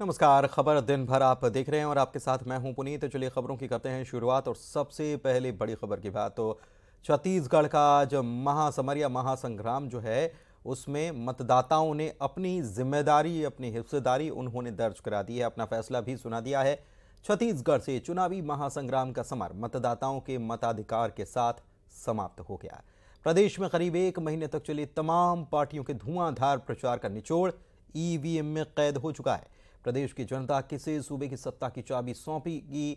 नमस्कार खबर दिन भर आप देख रहे हैं और आपके साथ मैं हूं पुनीत चलिए खबरों की करते हैं शुरुआत और सबसे पहले बड़ी खबर की बात तो छत्तीसगढ़ का जो महासमर या महासंग्राम जो है उसमें मतदाताओं ने अपनी जिम्मेदारी अपनी हिस्सेदारी उन्होंने दर्ज करा दी है अपना फैसला भी सुना दिया है छत्तीसगढ़ से चुनावी महासंग्राम का समर मतदाताओं के मताधिकार के साथ समाप्त हो गया प्रदेश में करीब एक महीने तक चले तमाम पार्टियों के धुआंधार प्रचार का निचोड़ ईवीएम में कैद हो चुका है प्रदेश की जनता किसे सूबे की सत्ता की चाबी सौंपेगी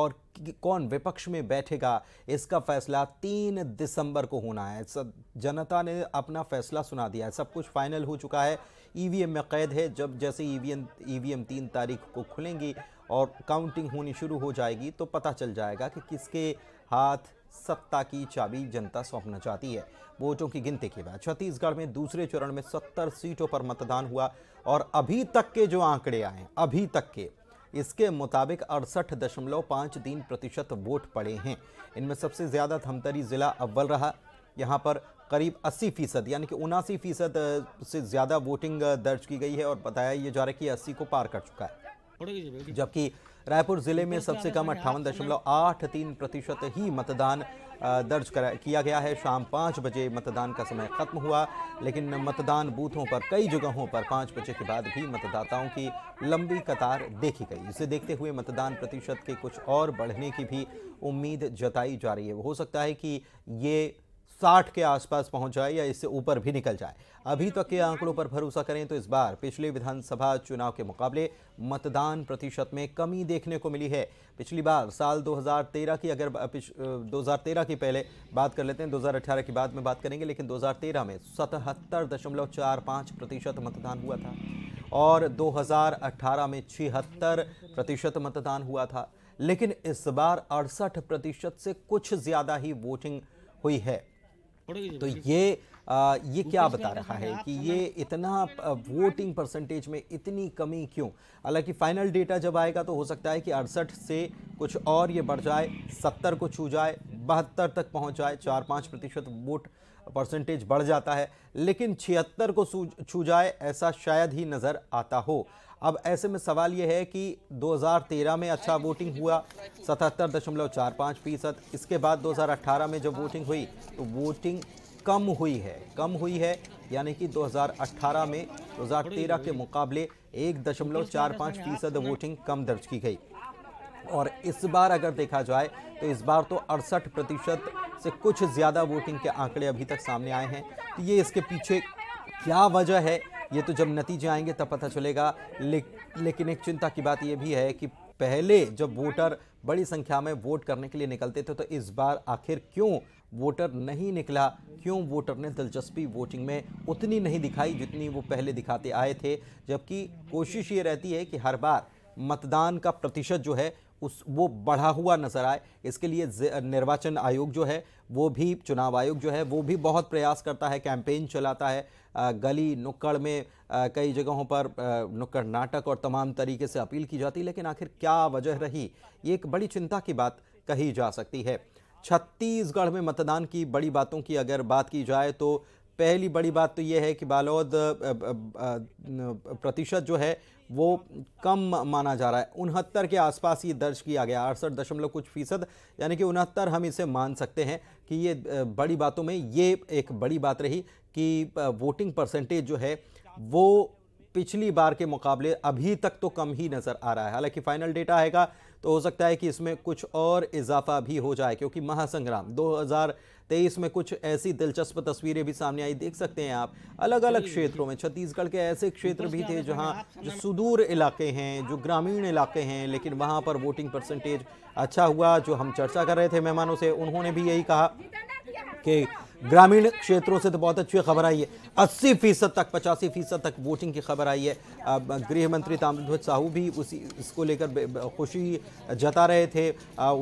और कौन विपक्ष में बैठेगा इसका फैसला तीन दिसंबर को होना है सब जनता ने अपना फैसला सुना दिया है सब कुछ फाइनल हो चुका है ईवीएम में कैद है जब जैसे ईवीएम ईवीएम तीन तारीख को खुलेंगी और काउंटिंग होनी शुरू हो जाएगी तो पता चल जाएगा कि किसके हाथ सत्ता की चाबी जनता सौंपना चाहती है वोटों की गिनती के बाद छत्तीसगढ़ में दूसरे चरण में 70 सीटों पर मतदान हुआ और अभी तक के जो आंकड़े आए अभी तक के इसके मुताबिक अड़सठ दशमलव पाँच तीन प्रतिशत वोट पड़े हैं इनमें सबसे ज़्यादा धमतरी ज़िला अव्वल रहा यहाँ पर करीब 80 फीसद यानी कि उनासी फीसद से ज़्यादा वोटिंग दर्ज की गई है और बताया ये जा रहा है कि अस्सी को पार कर चुका है जबकि रायपुर जिले में सबसे कम अट्ठावन दशमलव आठ तीन प्रतिशत ही मतदान दर्ज करा किया गया है शाम पाँच बजे मतदान का समय खत्म हुआ लेकिन मतदान बूथों पर कई जगहों पर पाँच बजे के बाद भी मतदाताओं की लंबी कतार देखी गई इसे देखते हुए मतदान प्रतिशत के कुछ और बढ़ने की भी उम्मीद जताई जा रही है हो सकता है कि ये साठ के आसपास पहुंच जाए या इससे ऊपर भी निकल जाए अभी तक के आंकड़ों पर भरोसा करें तो इस बार पिछले विधानसभा चुनाव के मुकाबले मतदान प्रतिशत में कमी देखने को मिली है पिछली बार साल 2013 की अगर 2013 की पहले बात कर लेते हैं 2018 की बाद में बात करेंगे लेकिन 2013 में सतहत्तर दशमलव चार पाँच प्रतिशत मतदान हुआ था और 2018 में छिहत्तर प्रतिशत मतदान हुआ था लेकिन इस बार अड़सठ प्रतिशत से कुछ ज़्यादा ही वोटिंग हुई है तो ये आ, ये क्या बता रहा है कि ये इतना वोटिंग परसेंटेज में इतनी कमी क्यों हालांकि फाइनल डेटा जब आएगा तो हो सकता है कि अड़सठ से कुछ और ये बढ़ जाए सत्तर को छू जाए बहत्तर तक पहुंच जाए चार पाँच प्रतिशत वोट परसेंटेज बढ़ जाता है लेकिन छिहत्तर को छू जाए ऐसा शायद ही नज़र आता हो अब ऐसे में सवाल यह है कि 2013 में अच्छा वोटिंग हुआ सतहत्तर दशमलव चार पाँच फीसद इसके बाद 2018 में जब वोटिंग हुई तो वोटिंग कम हुई है कम हुई है यानी कि 2018 में 2013 के मुकाबले एक दशमलव चार पाँच फीसद वोटिंग कम दर्ज की गई और इस बार अगर देखा जाए तो इस बार तो अड़सठ प्रतिशत से कुछ ज़्यादा वोटिंग के आंकड़े अभी तक सामने आए हैं तो ये इसके पीछे क्या वजह है ये तो जब नतीजे आएंगे तब पता चलेगा ले, लेकिन एक चिंता की बात ये भी है कि पहले जब वोटर बड़ी संख्या में वोट करने के लिए निकलते थे तो इस बार आखिर क्यों वोटर नहीं निकला क्यों वोटर ने दिलचस्पी वोटिंग में उतनी नहीं दिखाई जितनी वो पहले दिखाते आए थे जबकि कोशिश ये रहती है कि हर बार मतदान का प्रतिशत जो है उस वो बढ़ा हुआ नज़र आए इसके लिए निर्वाचन आयोग जो है वो भी चुनाव आयोग जो है वो भी बहुत प्रयास करता है कैंपेन चलाता है गली नुक्कड़ में कई जगहों पर नुक्कड़ नाटक और तमाम तरीके से अपील की जाती लेकिन आखिर क्या वजह रही ये एक बड़ी चिंता की बात कही जा सकती है छत्तीसगढ़ में मतदान की बड़ी बातों की अगर बात की जाए तो पहली बड़ी बात तो ये है कि बालोद प्रतिशत जो है वो कम माना जा रहा है उनहत्तर के आसपास ये दर्ज किया गया अड़सठ दशमलव कुछ फ़ीसद यानी कि उनहत्तर हम इसे मान सकते हैं कि ये बड़ी बातों में ये एक बड़ी बात रही कि वोटिंग परसेंटेज जो है वो पिछली बार के मुकाबले अभी तक तो कम ही नज़र आ रहा है हालांकि फ़ाइनल डेटा आएगा तो हो सकता है कि इसमें कुछ और इजाफा भी हो जाए क्योंकि महासंग्राम दो तेईस में कुछ ऐसी दिलचस्प तस्वीरें भी सामने आई देख सकते हैं आप अलग अलग क्षेत्रों में छत्तीसगढ़ के ऐसे क्षेत्र भी थे जहाँ जो सुदूर इलाके हैं जो ग्रामीण इलाके हैं लेकिन वहाँ पर वोटिंग परसेंटेज अच्छा हुआ जो हम चर्चा कर रहे थे मेहमानों से उन्होंने भी यही कहा कि ग्रामीण क्षेत्रों से तो बहुत अच्छी खबर आई है अस्सी फीसद तक पचासी फीसद तक वोटिंग की खबर आई है गृह मंत्री ताम्रध्वज साहू भी उसी इसको लेकर खुशी जता रहे थे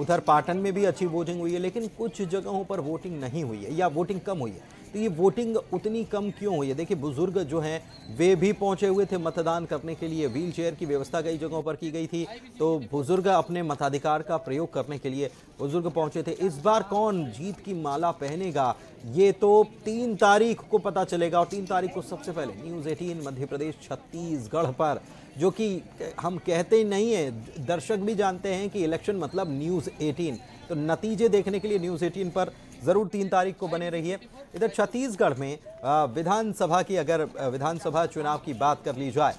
उधर पाटन में भी अच्छी वोटिंग हुई है लेकिन कुछ जगहों पर वोटिंग नहीं हुई है या वोटिंग कम हुई है तो ये वोटिंग उतनी कम क्यों हुई है देखिए बुजुर्ग जो हैं वे भी पहुंचे हुए थे मतदान करने के लिए व्हील चेयर की व्यवस्था कई जगहों पर की गई थी तो बुजुर्ग अपने मताधिकार का प्रयोग करने के लिए बुजुर्ग पहुंचे थे इस बार कौन जीत की माला पहनेगा ये तो तीन तारीख को पता चलेगा और तीन तारीख को सबसे पहले न्यूज़ एटीन मध्य प्रदेश छत्तीसगढ़ पर जो कि हम कहते ही नहीं है दर्शक भी जानते हैं कि इलेक्शन मतलब न्यूज़ एटीन तो नतीजे देखने के लिए न्यूज़ एटीन पर ज़रूर तीन तारीख को बने रहिए इधर छत्तीसगढ़ में विधानसभा की अगर विधानसभा चुनाव की बात कर ली जाए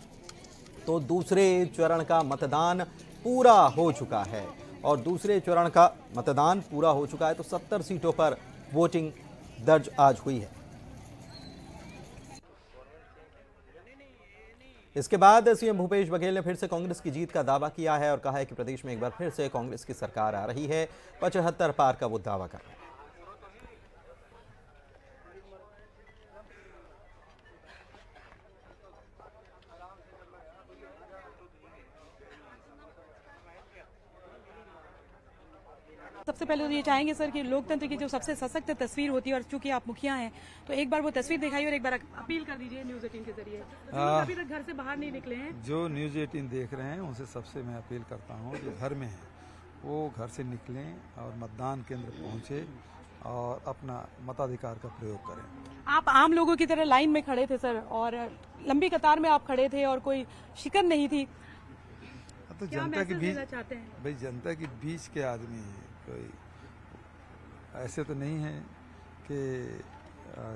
तो दूसरे चरण का मतदान पूरा हो चुका है और दूसरे चरण का मतदान पूरा हो चुका है तो सत्तर सीटों पर वोटिंग दर्ज आज हुई है इसके बाद सीएम भूपेश बघेल ने फिर से कांग्रेस की जीत का दावा किया है और कहा है कि प्रदेश में एक बार फिर से कांग्रेस की सरकार आ रही है पचहत्तर पार का वो दावा कर रहा है सबसे पहले तो ये चाहेंगे सर कि लोकतंत्र की जो सबसे सशक्त तस्वीर होती है और चूंकि आप मुखिया हैं तो एक बार वो तस्वीर दिखाइए और एक बार अपील कर दीजिए न्यूज एटीन के जरिए हाँ। अभी तक घर से बाहर नहीं निकले हैं जो न्यूज एटीन देख रहे हैं उनसे सबसे मैं अपील करता हूँ जो घर में है वो घर से निकलें और मतदान केंद्र पहुँचे और अपना मताधिकार का प्रयोग करें आप आम लोगों की तरह लाइन में खड़े थे सर और लंबी कतार में आप खड़े थे और कोई शिकन नहीं थी तो जनता के बीच भाई जनता के बीच के आदमी हैं कोई ऐसे तो नहीं है कि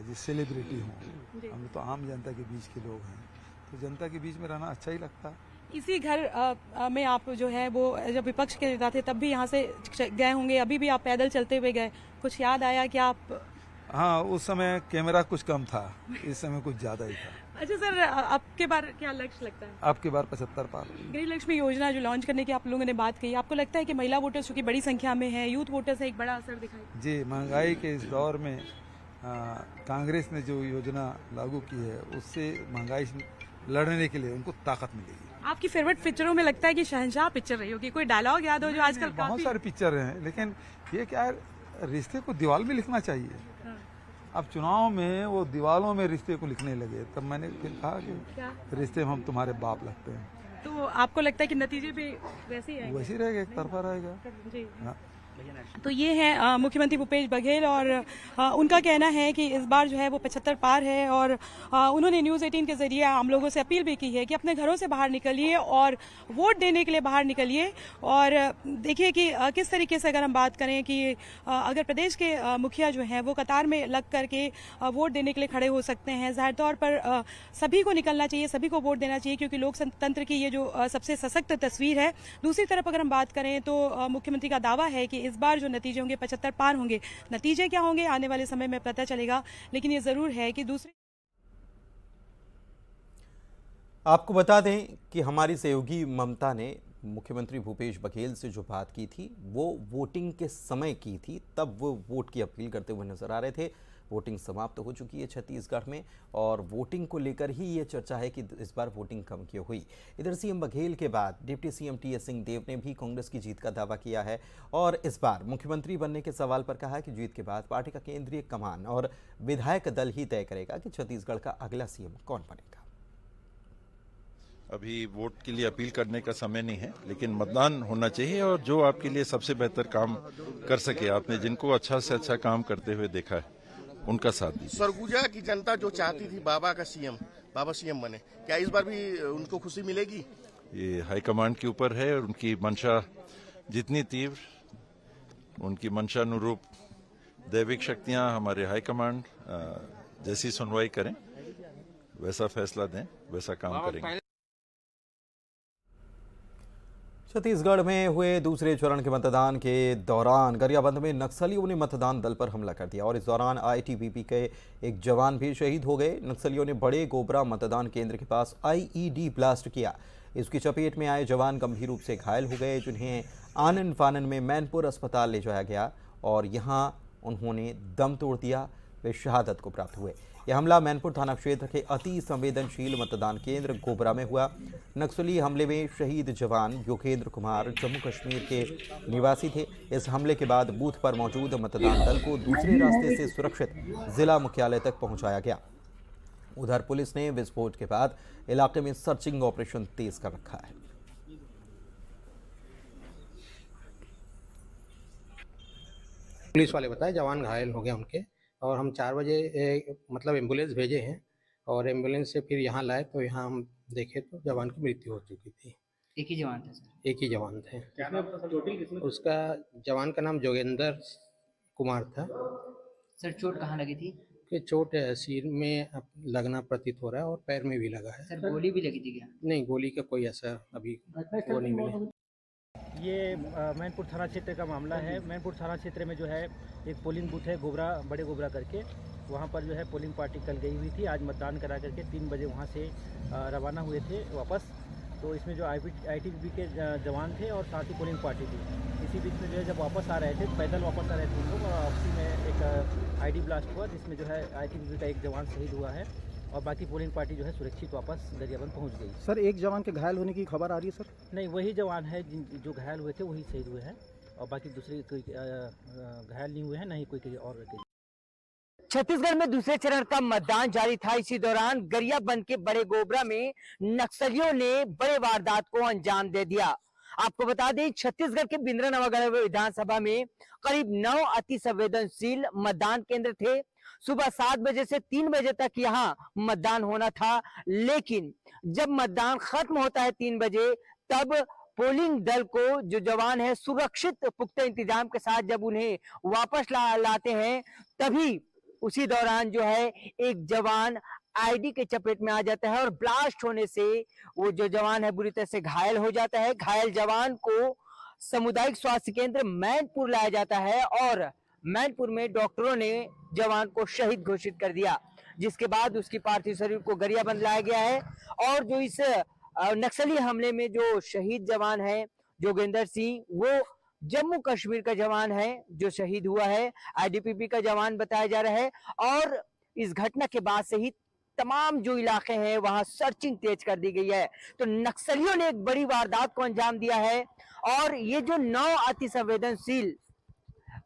ये सेलिब्रिटी हों हम तो आम जनता के बीच के लोग हैं तो जनता के बीच में रहना अच्छा ही लगता है इसी घर आ, में आप जो है वो जब विपक्ष के नेता थे तब भी यहाँ से गए होंगे अभी भी आप पैदल चलते हुए गए कुछ याद आया कि आप हाँ उस समय कैमरा कुछ कम था इस समय कुछ ज्यादा ही था अच्छा सर आपके बार क्या लक्ष्य लगता है आपके बार पचहत्तर पार गृह लक्ष्मी योजना जो लॉन्च करने की आप लोगों ने बात कही आपको लगता है कि महिला वोटर्स चूंकि बड़ी संख्या में है यूथ वोटर्स है एक बड़ा असर दिखाई जी महंगाई के इस दौर में कांग्रेस ने जो योजना लागू की है उससे महंगाई लड़ने के लिए उनको ताकत मिलेगी आपकी फेवरेट पिक्चरों में लगता है कि शहनशाह पिक्चर रही होगी कोई डायलॉग याद हो जो आजकल बहुत सारे पिक्चर हैं लेकिन ये क्या रिश्ते को दीवार में लिखना चाहिए अब चुनाव में वो दीवालों में रिश्ते को लिखने लगे तब मैंने फिर कहा कि रिश्ते में हम तुम्हारे बाप लगते हैं तो आपको लगता है कि नतीजे भी वैसे ही वैसे ही रहेगा एक तरफा रहेगा तो ये हैं मुख्यमंत्री भूपेश बघेल और आ, उनका कहना है कि इस बार जो है वो पचहत्तर पार है और आ, उन्होंने न्यूज़ एटीन के जरिए हम लोगों से अपील भी की है कि अपने घरों से बाहर निकलिए और वोट देने के लिए बाहर निकलिए और देखिए कि आ, किस तरीके से अगर हम बात करें कि अगर प्रदेश के मुखिया जो हैं वो कतार में लग करके वोट देने के लिए खड़े हो सकते हैं ज़ाहिर तौर पर सभी को निकलना चाहिए सभी को वोट देना चाहिए क्योंकि लोकतंत्र की ये जो सबसे सशक्त तस्वीर है दूसरी तरफ अगर हम बात करें तो मुख्यमंत्री का दावा है कि इस बार जो नतीजे होंगे पचहत्तर पार होंगे नतीजे क्या होंगे आने वाले समय में पता चलेगा लेकिन ये ज़रूर है कि दूसरे आपको बता दें कि हमारी सहयोगी ममता ने मुख्यमंत्री भूपेश बघेल से जो बात की थी वो वोटिंग के समय की थी तब वो वोट की अपील करते हुए नजर आ रहे थे वोटिंग समाप्त हो चुकी है छत्तीसगढ़ में और वोटिंग को लेकर ही ये चर्चा है कि इस बार वोटिंग कम क्यों हुई इधर सीएम बघेल के बाद deputy CM T S Singh Deo ने भी कांग्रेस की जीत का दावा किया है और इस बार मुख्यमंत्री बनने के सवाल पर कहा कि जीत के बाद पार्टी का केंद्रीय कमान और विधायक दल ही तय करेगा कि छत्तीसगढ़ का अगला सीएम कौन बनेगा अभी वोट के लिए अपील करने का समय नहीं है लेकिन मतदान होना चाहिए और जो आपके लिए सबसे बेहतर काम कर सके आपने जिनको अच्छा से अच्छा काम करते हुए देखा है उनका साथ दीजिए सरगुजा की जनता जो चाहती थी बाबा का सीएम बाबा सीएम बने क्या इस बार भी उनको खुशी मिलेगी ये हाईकमांड के ऊपर है और उनकी मंशा जितनी तीव्र उनकी मंशा अनुरूप दैविक शक्तियां हमारे हाईकमांड जैसी सुनवाई करें वैसा फैसला दें वैसा काम करेंगे छत्तीसगढ़ में हुए दूसरे चरण के मतदान के दौरान गरियाबंद में नक्सलियों ने मतदान दल पर हमला कर दिया और इस दौरान आईटीबीपी के एक जवान भी शहीद हो गए नक्सलियों ने बड़े गोबरा मतदान केंद्र के पास आईईडी ब्लास्ट किया इसकी चपेट में आए जवान गंभीर रूप से घायल हो गए जिन्हें आनंद फानन में मैनपुर अस्पताल ले जाया गया और यहाँ उन्होंने दम तोड़ दिया वे शहादत को प्राप्त हुए यह हमला मैनपुर थाना क्षेत्र के अति संवेदनशील मतदान केंद्र गोबरा में हुआ नक्सली हमले में शहीद जवान योगेंद्र कुमार जम्मू कश्मीर के निवासी थे इस हमले के बाद बूथ पर मौजूद मतदान दल को दूसरे रास्ते से सुरक्षित जिला मुख्यालय तक पहुंचाया गया उधर पुलिस ने विस्फोट के बाद इलाके में सर्चिंग ऑपरेशन तेज कर रखा है पुलिस वाले बताए जवान घायल हो गए उनके और हम चार बजे मतलब एम्बुलेंस भेजे हैं और एम्बुलेंस से फिर यहाँ लाए तो यहाँ हम देखे तो जवान की मृत्यु हो चुकी थी एक ही जवान थे एक ही जवान थे उसका जवान का नाम जोगेंद्र कुमार था सर चोट कहाँ लगी थी कि चोट सिर में लगना प्रतीत हो रहा है और पैर में भी लगा है सर गोली भी लगी थी क्या नहीं गोली का कोई असर अभी वो नहीं मिला ये मैनपुर थाना क्षेत्र का मामला है मैनपुर थाना क्षेत्र में जो है एक पोलिंग बूथ है गोबरा बड़े गोबरा करके वहाँ पर जो है पोलिंग पार्टी कल गई हुई थी आज मतदान करा करके तीन बजे वहाँ से रवाना हुए थे वापस तो इसमें जो आई टी के जवान थे और साथ ही पोलिंग पार्टी थी इसी बीच में जो है जब वापस आ रहे थे पैदल वापस आ रहे थे उन लोग और में एक आईडी ब्लास्ट हुआ जिसमें जो है आई का एक जवान शहीद हुआ है और बाकी पोलिंग पार्टी जो है सुरक्षित वापस दरियाबंद पहुंच गई सर एक जवान के घायल होने की खबर आ रही है सर नहीं वही जवान है जो घायल हुए थे वही शहीद हुए हैं और बाकी दूसरे कोई घायल नहीं हुए हैं नहीं कोई और छत्तीसगढ़ में दूसरे चरण का मतदान जारी था इसी दौरान गरियाबंद के बड़े गोबरा में नक्सलियों ने बड़े वारदात को अंजाम दे दिया आपको बता दें छत्तीसगढ़ के बिंद्रा नवागढ़ विधानसभा में करीब नौ अति संवेदनशील मतदान केंद्र थे सुबह सात बजे से तीन बजे तक यहाँ मतदान होना था लेकिन जब मतदान खत्म होता है तीन बजे तब पोलिंग दल को जो जवान है सुरक्षित पुख्ता इंतजाम के साथ जब उन्हें वापस ला, लाते हैं तभी उसी दौरान जो है एक जवान आईडी के चपेट में आ जाता है और ब्लास्ट होने से वो जो जवान है बुरी तरह से घायल हो जाता है घायल जवान को सामुदायिक स्वास्थ्य केंद्र मैनपुर लाया जाता है और मैनपुर में डॉक्टरों ने जवान को शहीद घोषित कर दिया जिसके बाद उसकी पार्थिव शरीर को गरियाबंद लाया गया है और जो इस नक्सली हमले में जो शहीद जवान है जोगेंद्र सिंह वो जम्मू कश्मीर का जवान है जो शहीद हुआ है आईडीपीपी का जवान बताया जा रहा है और इस घटना के बाद से ही तमाम जो इलाके हैं वहां सर्चिंग तेज कर दी गई है तो नक्सलियों ने एक बड़ी वारदात को अंजाम दिया है और ये जो नौ अति संवेदनशील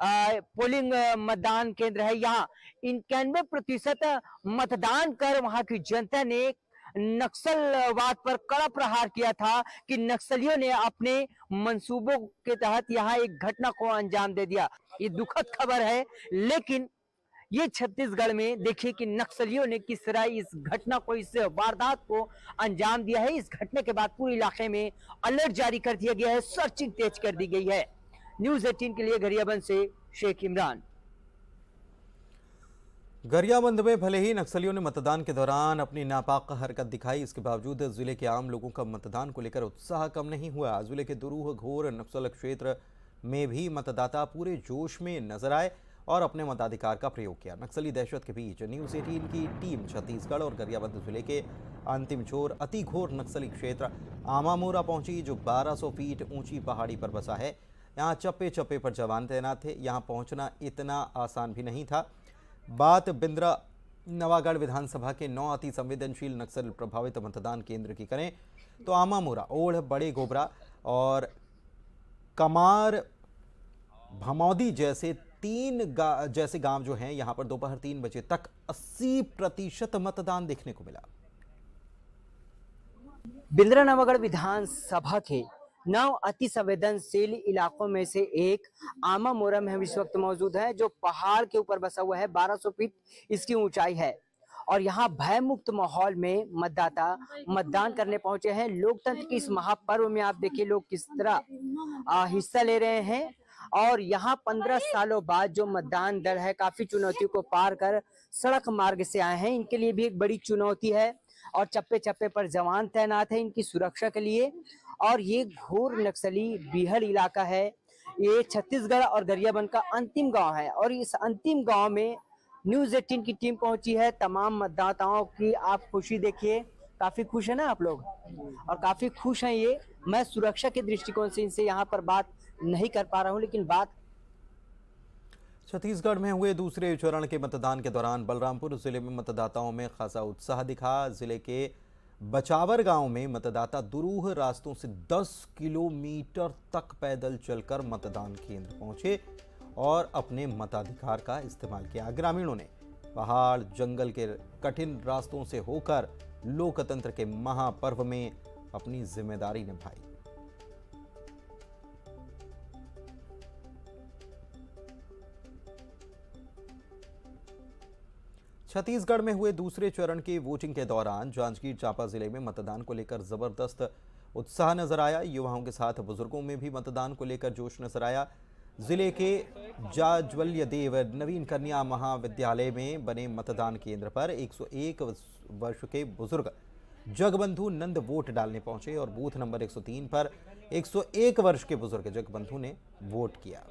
पोलिंग मतदान केंद्र है यहाँ इक्यानवे प्रतिशत मतदान कर वहां की जनता ने नक्सलवाद पर कड़ा प्रहार किया था कि नक्सलियों ने अपने मंसूबों के तहत यहाँ एक घटना को अंजाम दे दिया ये दुखद खबर है लेकिन ये छत्तीसगढ़ में देखिए कि नक्सलियों ने किस तरह इस घटना को इस वारदात को अंजाम दिया है इस घटना के बाद पूरे इलाके में अलर्ट जारी कर दिया गया है सर्चिंग तेज कर दी गई है न्यूज एटीन के लिए गरियाबंद से शेख इमरान गरियाबंद में भले ही नक्सलियों ने मतदान के दौरान अपनी नापाक हरकत दिखाई इसके बावजूद जिले के आम लोगों का मतदान को लेकर उत्साह कम नहीं हुआ जिले के दुरूह घोर नक्सल क्षेत्र में भी मतदाता पूरे जोश में नजर आए और अपने मताधिकार का प्रयोग किया नक्सली दहशत के बीच न्यूज एटीन की टीम छत्तीसगढ़ और गरियाबंद जिले के अंतिम छोर अति घोर नक्सली क्षेत्र आमामोरा पहुंची जो 1200 फीट ऊंची पहाड़ी पर बसा है यहाँ चप्पे चप्पे पर जवान तैनात थे यहाँ पहुँचना इतना आसान भी नहीं था बात बिंद्रा नवागढ़ विधानसभा के नौ अति संवेदनशील नक्सल प्रभावित मतदान केंद्र की करें तो आमामोरा ओढ़ बड़े गोबरा और कमार भमौदी जैसे तीन गा, जैसे गांव जो हैं यहां पर दोपहर तीन बजे तक 80 प्रतिशत मतदान देखने को मिला बिंद्रा नवागढ़ विधानसभा के नौ अति संवेदनशील इलाकों में से एक आमा मोरम है इस वक्त मौजूद है जो पहाड़ के ऊपर बसा हुआ है 1200 फीट इसकी ऊंचाई है और यहाँ भयमुक्त माहौल में मतदाता मतदान करने पहुंचे हैं लोकतंत्र के इस महापर्व में आप देखिए लोग किस तरह हिस्सा ले रहे हैं और यहाँ पंद्रह सालों बाद जो मतदान दल है काफी चुनौतियों को पार कर सड़क मार्ग से आए हैं इनके लिए भी एक बड़ी चुनौती है और चप्पे चप्पे पर जवान तैनात है इनकी सुरक्षा के लिए और ये घोर नक्सली बिहड़ इलाका है ये छत्तीसगढ़ और गरियाबंद का अंतिम गांव है और इस अंतिम गांव में न्यूज एटीन की टीम पहुंची है तमाम मतदाताओं की आप खुशी देखिए काफी खुश है ना आप लोग और काफी खुश हैं ये मैं सुरक्षा के दृष्टिकोण से इनसे यहाँ पर बात नहीं कर पा रहा हूँ लेकिन बात छत्तीसगढ़ में हुए दूसरे चरण के मतदान के दौरान बलरामपुर जिले में मतदाताओं में खासा उत्साह दिखा जिले के बचावर गांव में मतदाता दुरूह रास्तों से 10 किलोमीटर तक पैदल चलकर मतदान केंद्र पहुंचे और अपने मताधिकार का इस्तेमाल किया ग्रामीणों ने पहाड़ जंगल के कठिन रास्तों से होकर लोकतंत्र के महापर्व में अपनी जिम्मेदारी निभाई छत्तीसगढ़ में हुए दूसरे चरण के वोटिंग के दौरान जांजगीर चांपा जिले में मतदान को लेकर जबरदस्त उत्साह नजर आया युवाओं के साथ बुजुर्गों में भी मतदान को लेकर जोश नजर आया जिले के जाज्वल्य देव नवीन कन्या महाविद्यालय में बने मतदान केंद्र पर 101 वर्ष के बुजुर्ग जगबंधु नंद वोट डालने पहुंचे और बूथ नंबर 103 पर 101 वर्ष के बुजुर्ग जगबंधु ने वोट किया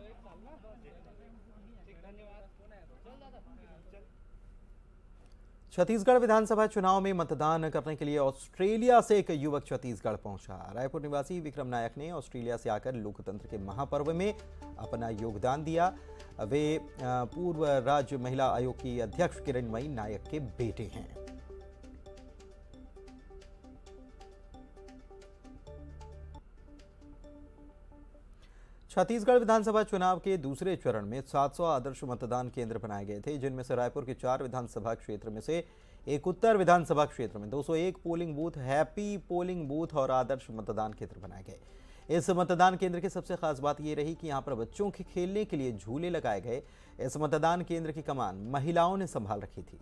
छत्तीसगढ़ विधानसभा चुनाव में मतदान करने के लिए ऑस्ट्रेलिया से एक युवक छत्तीसगढ़ पहुंचा रायपुर निवासी विक्रम नायक ने ऑस्ट्रेलिया से आकर लोकतंत्र के महापर्व में अपना योगदान दिया वे पूर्व राज्य महिला आयोग की अध्यक्ष किरणमयी नायक के बेटे हैं छत्तीसगढ़ विधानसभा चुनाव के दूसरे चरण में 700 आदर्श मतदान केंद्र बनाए गए थे जिनमें से रायपुर के चार विधानसभा क्षेत्र में से एक उत्तर विधानसभा क्षेत्र में 201 polling booth happy polling booth और आदर्श मतदान केंद्र बनाए गए इस मतदान केंद्र की सबसे खास बात ये रही कि यहाँ पर बच्चों के खेलने के लिए झूले लगाए गए इस मतदान केंद्र की कमान महिलाओं ने संभाल रखी थी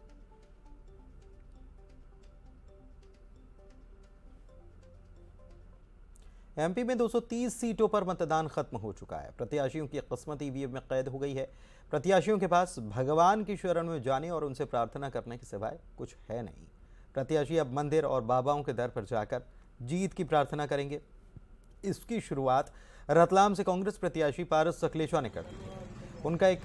एमपी में 230 सीटों पर मतदान खत्म हो चुका है प्रत्याशियों की किस्मत ईवीएम में कैद हो गई है प्रत्याशियों के पास भगवान की शरण में जाने और उनसे प्रार्थना करने के सिवाय कुछ है नहीं प्रत्याशी अब मंदिर और बाबाओं के दर पर जाकर जीत की प्रार्थना करेंगे इसकी शुरुआत रतलाम से कांग्रेस प्रत्याशी पारस सकलेशा ने कर दी है उनका एक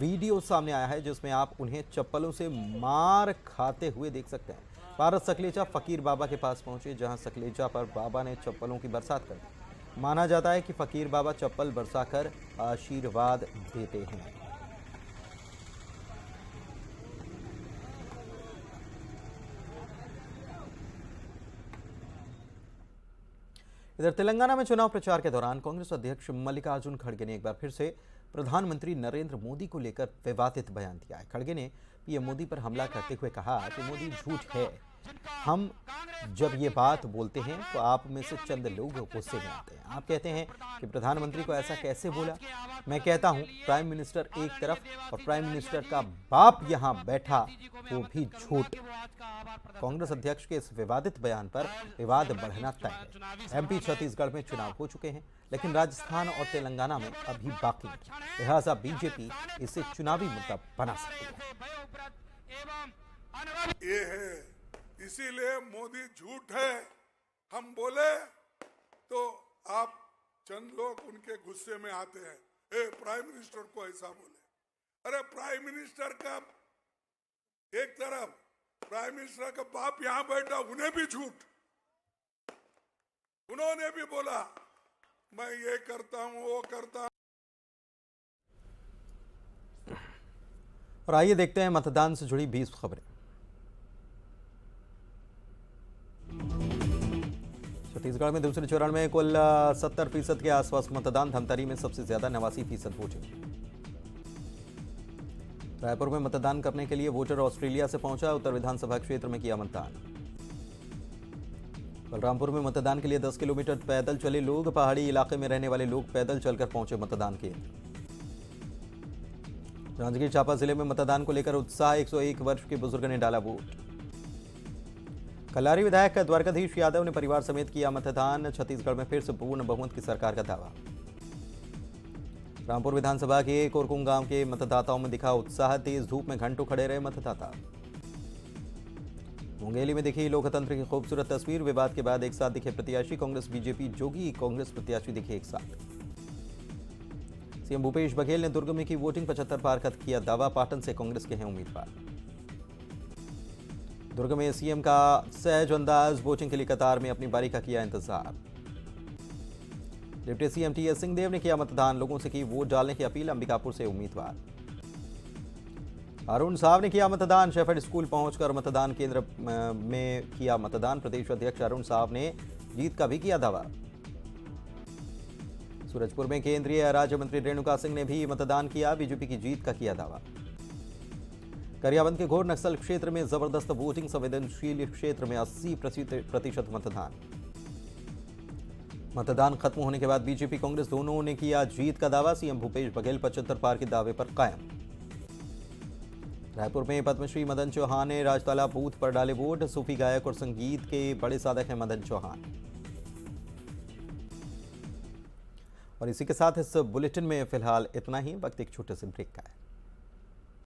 वीडियो सामने आया है जिसमें आप उन्हें चप्पलों से मार खाते हुए देख सकते हैं भारत सकलेजा फ़कीर बाबा के पास पहुंचे जहां सकलेजा पर बाबा ने चप्पलों की बरसात कर दी माना जाता है कि फ़कीर बाबा चप्पल बरसाकर आशीर्वाद देते हैं इधर तेलंगाना में चुनाव प्रचार के दौरान कांग्रेस अध्यक्ष मल्लिकार्जुन खड़गे ने एक बार फिर से प्रधानमंत्री नरेंद्र मोदी को लेकर विवादित बयान दिया है खड़गे ने पीएम मोदी पर हमला करते हुए कहा कि मोदी झूठ है हम जब ये बात बोलते हैं तो आप में से चंद लोग गुस्से में आते हैं आप कहते हैं कि प्रधानमंत्री को ऐसा कैसे बोला मैं कहता हूं प्राइम मिनिस्टर एक तरफ और प्राइम मिनिस्टर का बाप यहां बैठा वो भी झूठ कांग्रेस अध्यक्ष के इस विवादित बयान पर विवाद बढ़ना तय है एमपी छत्तीसगढ़ में चुनाव हो चुके हैं लेकिन राजस्थान और तेलंगाना में अभी बाकी लिहाजा बीजेपी इसे चुनावी मुद्दा बना सकती है इसीलिए मोदी झूठ है हम बोले तो आप चंद लोग उनके गुस्से में आते हैं ए प्राइम मिनिस्टर को ऐसा बोले अरे प्राइम मिनिस्टर का एक तरफ प्राइम मिनिस्टर का बाप यहां बैठा उन्हें भी झूठ उन्होंने भी बोला मैं ये करता हूं वो करता हूं और आइए देखते हैं मतदान से जुड़ी बीस खबरें छत्तीसगढ़ में दूसरे चरण में कुल सत्तर फीसद के आसपास मतदान धमतरी में सबसे ज्यादा नवासी फीसद वोटिंग रायपुर में मतदान करने के लिए वोटर ऑस्ट्रेलिया से पहुंचा उत्तर विधानसभा क्षेत्र में किया मतदान बलरामपुर में मतदान के लिए 10 किलोमीटर पैदल चले लोग पहाड़ी इलाके में रहने वाले लोग पैदल चलकर पहुंचे मतदान केंद्र जांजगीर चांपा जिले में मतदान को लेकर उत्साह 101 वर्ष के बुजुर्ग ने डाला वोट कलारी विधायक द्वारकाधीश यादव ने परिवार समेत किया मतदान छत्तीसगढ़ में फिर से पूर्ण बहुमत की सरकार का दावा रामपुर विधानसभा के कोरकुंग गांव के मतदाताओं में दिखा उत्साह तेज धूप में घंटों खड़े रहे मतदाता मुंगेली में दिखी लोकतंत्र की खूबसूरत तस्वीर विवाद के बाद एक साथ दिखे प्रत्याशी कांग्रेस बीजेपी जोगी कांग्रेस प्रत्याशी दिखे एक साथ सीएम भूपेश बघेल ने दुर्ग में की वोटिंग पचहत्तर पार का किया दावा पाटन से कांग्रेस के हैं उम्मीदवार दुर्ग में सीएम का सहज अंदाज वोटिंग के लिए कतार में अपनी बारी का किया इंतजार deputy CM T S Singhdeo ने किया मतदान लोगों से की वोट डालने की अपील अंबिकापुर से उम्मीदवार अरुण साहब ने किया मतदान शेफर्ड स्कूल पहुंचकर मतदान केंद्र में किया मतदान प्रदेश अध्यक्ष अरुण साहब ने जीत का भी किया दावा सूरजपुर में केंद्रीय राज्य मंत्री रेणुका सिंह ने भी मतदान किया बीजेपी की जीत का किया दावा करियाबंद के घोर नक्सल क्षेत्र में जबरदस्त वोटिंग संवेदनशील क्षेत्र में 80 प्रतिशत मतदान मतदान खत्म होने के बाद बीजेपी कांग्रेस दोनों ने किया जीत का दावा सीएम भूपेश बघेल पचहत्तर पार के दावे पर कायम रायपुर में पद्मश्री मदन चौहान ने राजताला बूथ पर डाले वोट सूफी गायक और संगीत के बड़े साधक हैं मदन चौहान और इसी के साथ इस बुलेटिन में फिलहाल इतना ही वक्त एक छोटे से ब्रेक का है